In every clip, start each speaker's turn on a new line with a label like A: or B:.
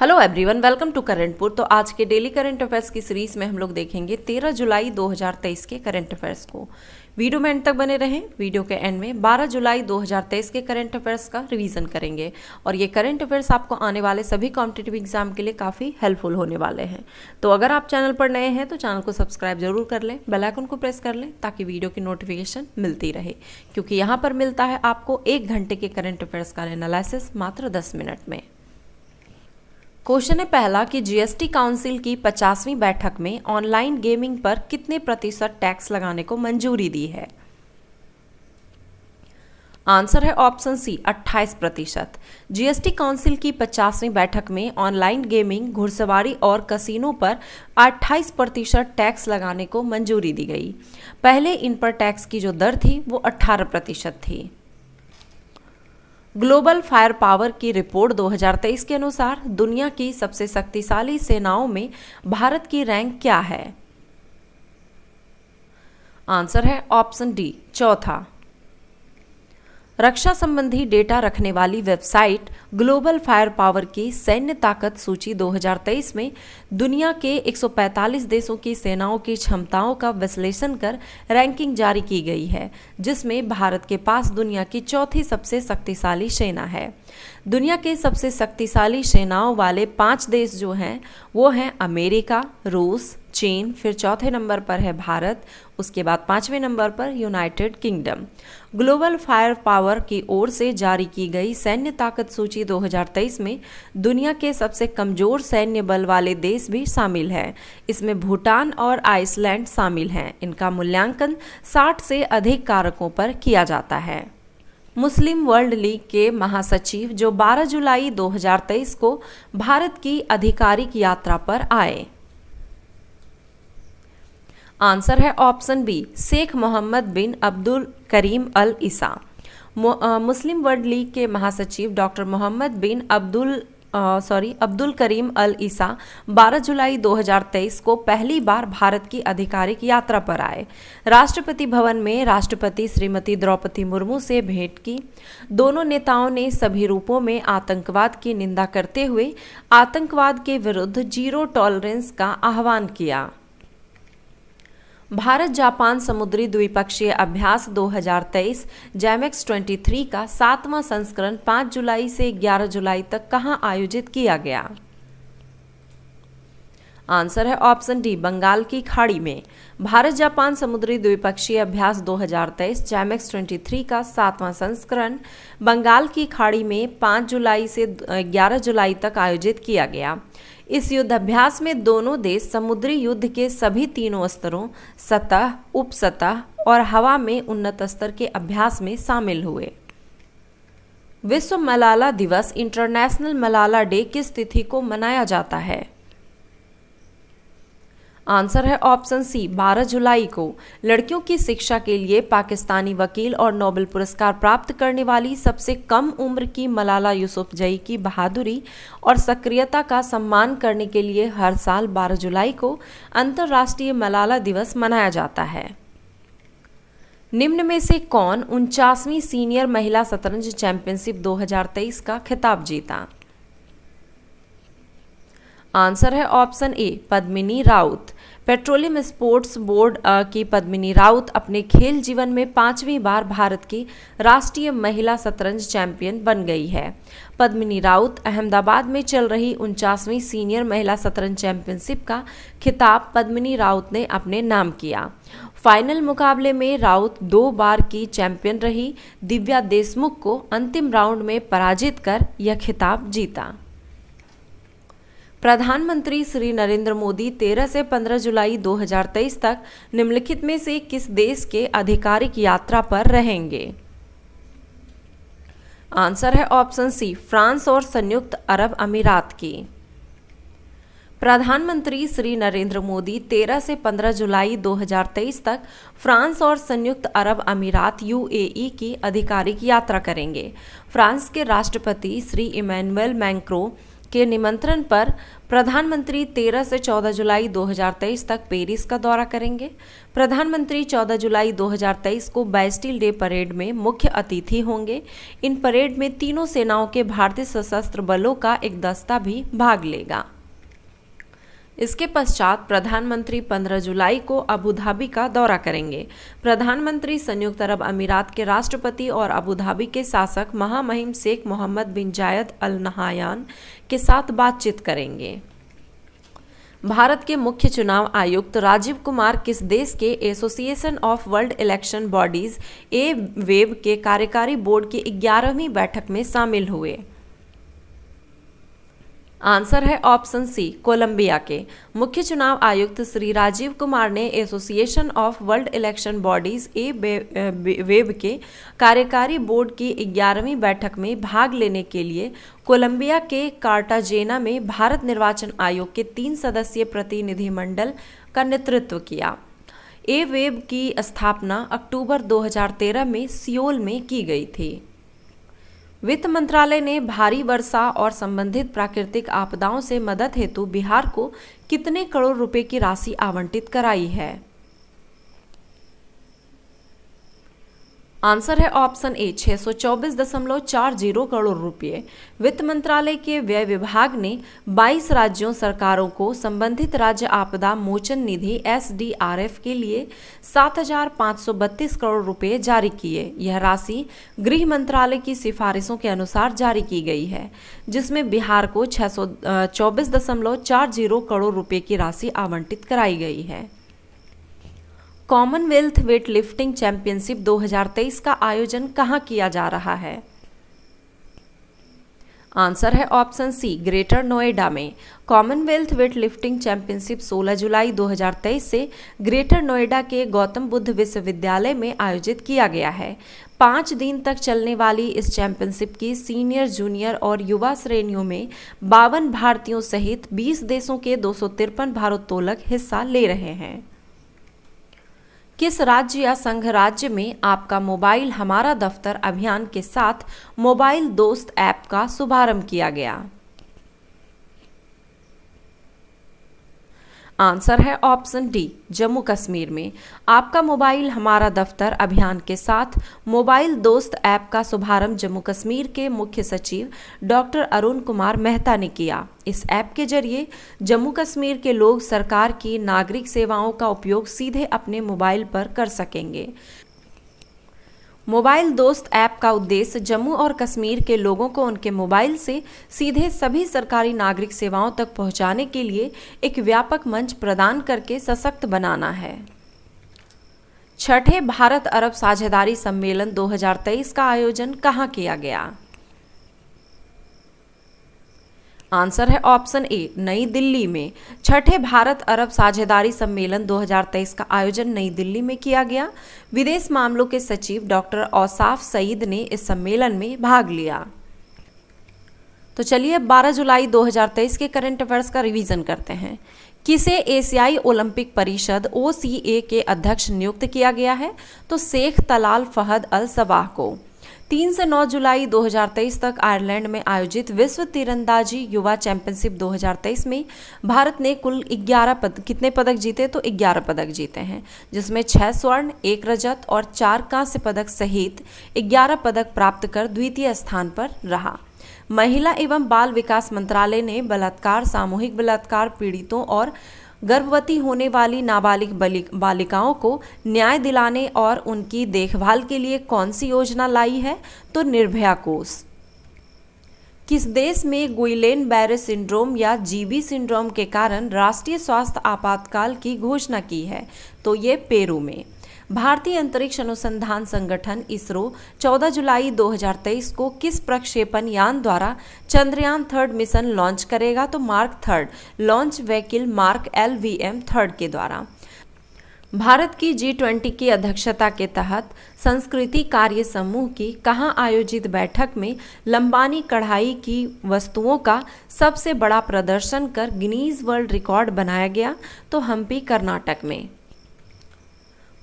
A: hello everyone welcome to करंटपुर तो आज के डेली करंट अफेयर्स की सीरीज में हम लोग देखेंगे 13 जुलाई 2023 के करंट अफेयर्स को वीडियो में एंड तक बने रहें वीडियो के एंड में 12 जुलाई 2023 के करंट अफेयर्स का रिवीजन करेंगे और ये करंट अफेयर्स आपको आने वाले सभी कॉम्पिटेटिव एग्जाम के लिए काफ़ी हेल्पफुल होने वाले हैं तो अगर आप चैनल पर नए हैं तो चैनल को सब्सक्राइब जरूर कर लें बेलाइकन को प्रेस कर लें ताकि वीडियो की नोटिफिकेशन मिलती रहे क्योंकि यहाँ पर मिलता है आपको एक घंटे के करंट अफेयर्स का एनालिसिस मात्र दस मिनट में क्वेश्चन है पहला कि जीएसटी काउंसिल की पचासवीं बैठक में ऑनलाइन गेमिंग पर कितने प्रतिशत टैक्स लगाने को मंजूरी दी है आंसर है ऑप्शन सी 28 प्रतिशत जीएसटी काउंसिल की 50वीं बैठक में ऑनलाइन गेमिंग घुड़सवारी और कसिनो पर 28 प्रतिशत टैक्स लगाने को मंजूरी दी गई पहले इन पर टैक्स की जो दर थी वो 18 प्रतिशत थी ग्लोबल फायर पावर की रिपोर्ट 2023 के अनुसार दुनिया की सबसे शक्तिशाली सेनाओं में भारत की रैंक क्या है आंसर है ऑप्शन डी चौथा रक्षा संबंधी डेटा रखने वाली वेबसाइट ग्लोबल फायर पावर की सैन्य ताकत सूची 2023 में दुनिया के 145 देशों की सेनाओं की क्षमताओं का विश्लेषण कर रैंकिंग जारी की गई है जिसमें भारत के पास दुनिया की चौथी सबसे शक्तिशाली सेना है दुनिया के सबसे शक्तिशाली सेनाओं वाले पांच देश जो हैं वो हैं अमेरिका रूस चीन फिर चौथे नंबर पर है भारत उसके बाद पाँचवें नंबर पर United Kingdom global fire power की ओर से जारी की गई सैन्य ताकत सूची 2023 में दुनिया के सबसे कमज़ोर सैन्य बल वाले देश भी शामिल हैं इसमें भूटान और आइसलैंड शामिल हैं इनका मूल्यांकन 60 से अधिक कारकों पर किया जाता है मुस्लिम वर्ल्ड लीग के महासचिव जो 12 जुलाई 2023 को भारत की आधिकारिक यात्रा पर आए आंसर है option B Sheikh Mohammad bin Abdul Karim Al Issa Muslim World League के महासचिव doctor Mohammad bin Abdul sorry Abdul Karim Al Issa 12 जुलाई 2023 को पहली बार भारत की आधिकारिक यात्रा पर आए राष्ट्रपति भवन में राष्ट्रपति श्रीमती द्रौपदी मुर्मू से भेंट की दोनों नेताओं ने सभी रूपों में आतंकवाद की निंदा करते हुए आतंकवाद के विरुद्ध जीरो टॉलरेंस का आह्वान किया भारत जापान समुद्री द्विपक्षीय अभ्यास 2023 जैमेक्स 23 का सातवां संस्करण 5 जुलाई से 11 जुलाई तक कहां आयोजित किया गया आंसर है ऑप्शन डी बंगाल की खाड़ी में भारत जापान समुद्री द्विपक्षीय अभ्यास 2023 जैमेक्स 23 का सातवां संस्करण बंगाल की खाड़ी में 5 जुलाई से 11 जुलाई तक आयोजित किया गया इस युद्धाभ्यास में दोनों देश समुद्री युद्ध के सभी तीनों स्तरों सतह उपसतह और हवा में उन्नत स्तर के अभ्यास में शामिल हुए विश्व मलाला दिवस इंटरनेशनल मलाला डे किस तिथि को मनाया जाता है आंसर है ऑप्शन सी 12 जुलाई को लड़कियों की शिक्षा के लिए पाकिस्तानी वकील और नोबेल पुरस्कार प्राप्त करने वाली सबसे कम उम्र की मलाला यूसुफ जई की बहादुरी और सक्रियता का सम्मान करने के लिए हर साल 12 जुलाई को अंतर्राष्ट्रीय मलाला दिवस मनाया जाता है निम्न में से कौन उनचासवीं सीनियर महिला शतरंज चैंपियनशिप 2023 का खिताब जीता आंसर है option A Padmini Raut petroleum sports board की पद्मिनी राउत अपने खेल जीवन में पांचवी बार भारत की राष्ट्रीय महिला शतरंज चैंपियन बन गई है पद्मिनी राउत अहमदाबाद में चल रही उनचासवीं सीनियर महिला शतरंज चैंपियनशिप का खिताब पद्मिनी राउत ने अपने नाम किया फाइनल मुकाबले में राउत दो बार की चैंपियन रही दिव्या देशमुख को अंतिम राउंड में पराजित कर यह खिताब जीता प्रधानमंत्री श्री नरेंद्र मोदी 13 से 15 जुलाई 2023 तक निम्नलिखित में से किस देश के आधिकारिक यात्रा पर रहेंगे आंसर है ऑप्शन सी फ्रांस और संयुक्त अरब अमीरात की प्रधानमंत्री श्री नरेंद्र मोदी 13 से 15 जुलाई 2023 तक फ्रांस और संयुक्त अरब अमीरात यूएई की आधिकारिक यात्रा करेंगे फ्रांस के राष्ट्रपति श्री इमैनुअल मैंक्रो के निमंत्रण पर प्रधानमंत्री 13 से 14 जुलाई 2023 तक पेरिस का दौरा करेंगे प्रधानमंत्री 14 जुलाई 2023 को बैस्टिल डे परेड में मुख्य अतिथि होंगे इन परेड में तीनों सेनाओं के भारतीय सशस्त्र बलों का एक दस्ता भी भाग लेगा इसके पश्चात प्रधानमंत्री 15 जुलाई को अबूधाबी का दौरा करेंगे प्रधानमंत्री संयुक्त अरब अमीरात के राष्ट्रपति और अबूधाबी के शासक महामहिम शेख मोहम्मद बिन जायद अल नहायान के साथ बातचीत करेंगे भारत के मुख्य चुनाव आयुक्त राजीव कुमार किस देश के association of world election bodies A वेब के कार्यकारी बोर्ड की ग्यारहवीं बैठक में शामिल हुए आंसर है ऑप्शन सी कोलंबिया के मुख्य चुनाव आयुक्त श्री राजीव कुमार ने association of world election bodies A वेब के कार्यकारी बोर्ड की ग्यारहवीं बैठक में भाग लेने के लिए कोलंबिया के कार्टाजेना में भारत निर्वाचन आयोग के तीन सदस्यीय प्रतिनिधिमंडल का नेतृत्व किया ए वेब की स्थापना अक्टूबर 2013 में सियोल में की गई थी वित्त मंत्रालय ने भारी वर्षा और संबंधित प्राकृतिक आपदाओं से मदद हेतु बिहार को कितने करोड़ रुपए की राशि आवंटित कराई है आंसर है ऑप्शन ए छः सौ चौबीस दशमलव चार जीरो करोड़ रुपये वित्त मंत्रालय के व्यय विभाग ने 22 राज्यों सरकारों को संबंधित राज्य आपदा मोचन निधि एस के लिए सात हजार पाँच सौ बत्तीस करोड़ रुपये जारी किए यह राशि गृह मंत्रालय की सिफारिशों के अनुसार जारी की गई है जिसमें बिहार को छः सौ चौबीस दशमलव चार जीरो करोड़ रुपये की राशि आवंटित कराई गई है कॉमनवेल्थ वेट लिफ्टिंग चैंपियनशिप 2023 का आयोजन कहाँ किया जा रहा है आंसर है ऑप्शन सी ग्रेटर नोएडा में कॉमनवेल्थ वेट लिफ्टिंग चैंपियनशिप 16 जुलाई 2023 से ग्रेटर नोएडा के गौतम बुद्ध विश्वविद्यालय में आयोजित किया गया है पाँच दिन तक चलने वाली इस चैंपियनशिप की सीनियर जूनियर और युवा श्रेणियों में बावन भारतीयों सहित 20 देशों के दो भारोत्तोलक हिस्सा ले रहे हैं किस राज्य या संघ राज्य में आपका मोबाइल हमारा दफ्तर अभियान के साथ मोबाइल दोस्त ऐप का शुभारंभ किया गया आंसर है ऑप्शन डी जम्मू कश्मीर में आपका मोबाइल हमारा दफ्तर अभियान के साथ मोबाइल दोस्त ऐप का शुभारंभ जम्मू कश्मीर के मुख्य सचिव डॉक्टर अरुण कुमार मेहता ने किया इस ऐप के जरिए जम्मू कश्मीर के लोग सरकार की नागरिक सेवाओं का उपयोग सीधे अपने मोबाइल पर कर सकेंगे मोबाइल दोस्त ऐप का उद्देश्य जम्मू और कश्मीर के लोगों को उनके मोबाइल से सीधे सभी सरकारी नागरिक सेवाओं तक पहुंचाने के लिए एक व्यापक मंच प्रदान करके सशक्त बनाना है छठे भारत अरब साझेदारी सम्मेलन 2023 का आयोजन कहाँ किया गया आंसर है ऑप्शन ए नई दिल्ली में छठे भारत अरब साझेदारी सम्मेलन 2023 का आयोजन नई दिल्ली में किया गया विदेश मामलों के सचिव डॉक्टर औसाफ सईद ने इस सम्मेलन में भाग लिया तो चलिए 12 जुलाई 2023 के करंट अफेयर्स का रिवीजन करते हैं किसे एशियाई ओलंपिक परिषद ओ के अध्यक्ष नियुक्त किया गया है तो Sheikh Talal Fahad Al Sabah को तीन से 9 जुलाई 2023 तक आयरलैंड में आयोजित विश्व तीरंदाजी युवा चैंपियनशिप 2023 में भारत ने कुल 11 पद कितने पदक जीते तो 11 पदक जीते हैं जिसमें 6 स्वर्ण एक रजत और चार कांस्य पदक सहित 11 पदक प्राप्त कर द्वितीय स्थान पर रहा महिला एवं बाल विकास मंत्रालय ने बलात्कार सामूहिक बलात्कार पीड़ितों और गर्भवती होने वाली नाबालिग बालिकाओं को न्याय दिलाने और उनकी देखभाल के लिए कौन सी योजना लाई है तो निर्भया कोष किस देश में गुइलेन बैरे सिंड्रोम या जीबी सिंड्रोम के कारण राष्ट्रीय स्वास्थ्य आपातकाल की घोषणा की है तो ये पेरू में भारतीय अंतरिक्ष अनुसंधान संगठन इसरो 14 जुलाई 2023 को किस प्रक्षेपण यान द्वारा चंद्रयान थर्ड मिशन लॉन्च करेगा तो mark third launch vehicle mark L V M third के द्वारा भारत की जी ट्वेंटी की अध्यक्षता के तहत संस्कृति कार्य समूह की कहाँ आयोजित बैठक में लंबानी कढ़ाई की वस्तुओं का सबसे बड़ा प्रदर्शन कर गिनीज वर्ल्ड रिकॉर्ड बनाया गया तो हम्पी कर्नाटक में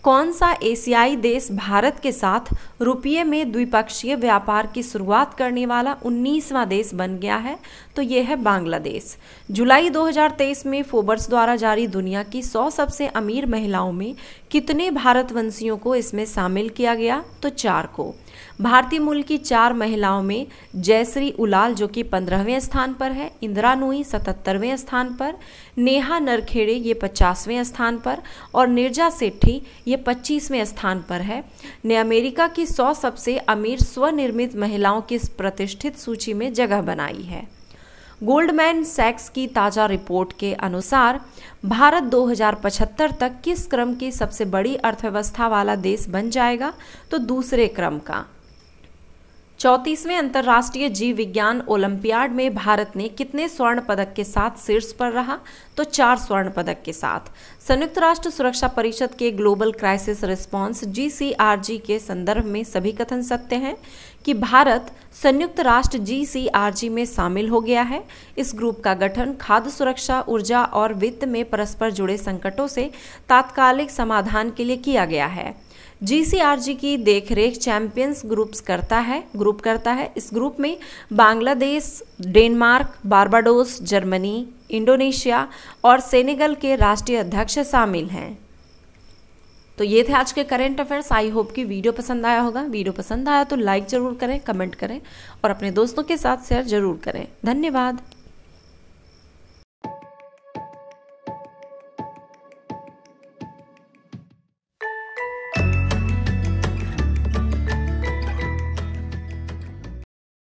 A: कौन सा एशियाई देश भारत के साथ रुपये में द्विपक्षीय व्यापार की शुरुआत करने वाला 19वां देश बन गया है तो यह है बांग्लादेश जुलाई 2023 में फोबर्स द्वारा जारी दुनिया की 100 सबसे अमीर महिलाओं में कितने भारतवंशियों को इसमें शामिल किया गया तो चार को भारतीय मूल की चार महिलाओं में जयश्री उलाल जो कि पंद्रहवें स्थान पर है इंदिरा नुई सतहत्तरवें स्थान पर नेहा नरखेड़े ये पचासवें स्थान पर और निर्जा सेठी ये पच्चीसवें स्थान पर है ने अमेरिका की सौ सबसे अमीर स्वनिर्मित महिलाओं की प्रतिष्ठित सूची में जगह बनाई है गोल्डमैन सैक्स की ताज़ा रिपोर्ट के अनुसार भारत 2075 तक किस क्रम की सबसे बड़ी अर्थव्यवस्था वाला देश बन जाएगा तो दूसरे क्रम का चौंतीसवें अंतर्राष्ट्रीय जीव विज्ञान ओलंपियाड में भारत ने कितने स्वर्ण पदक के साथ शीर्ष पर रहा तो चार स्वर्ण पदक के साथ संयुक्त राष्ट्र सुरक्षा परिषद के ग्लोबल क्राइसिस रिस्पांस जी के संदर्भ में सभी कथन सत्य हैं कि भारत संयुक्त राष्ट्र जी में शामिल हो गया है इस ग्रुप का गठन खाद्य सुरक्षा ऊर्जा और वित्त में परस्पर जुड़े संकटों से तात्कालिक समाधान के लिए किया गया है जीसीआरजी की देखरेख चैंपियंस ग्रुप्स करता है ग्रुप करता है इस ग्रुप में Bangladesh Denmark Barbados Germany Indonesia और सेनेगल के राष्ट्रीय अध्यक्ष शामिल हैं तो ये थे आज के करेंट अफेयर्स आई होप कि वीडियो पसंद आया होगा वीडियो पसंद आया तो लाइक ज़रूर करें कमेंट करें और अपने दोस्तों के साथ शेयर ज़रूर करें धन्यवाद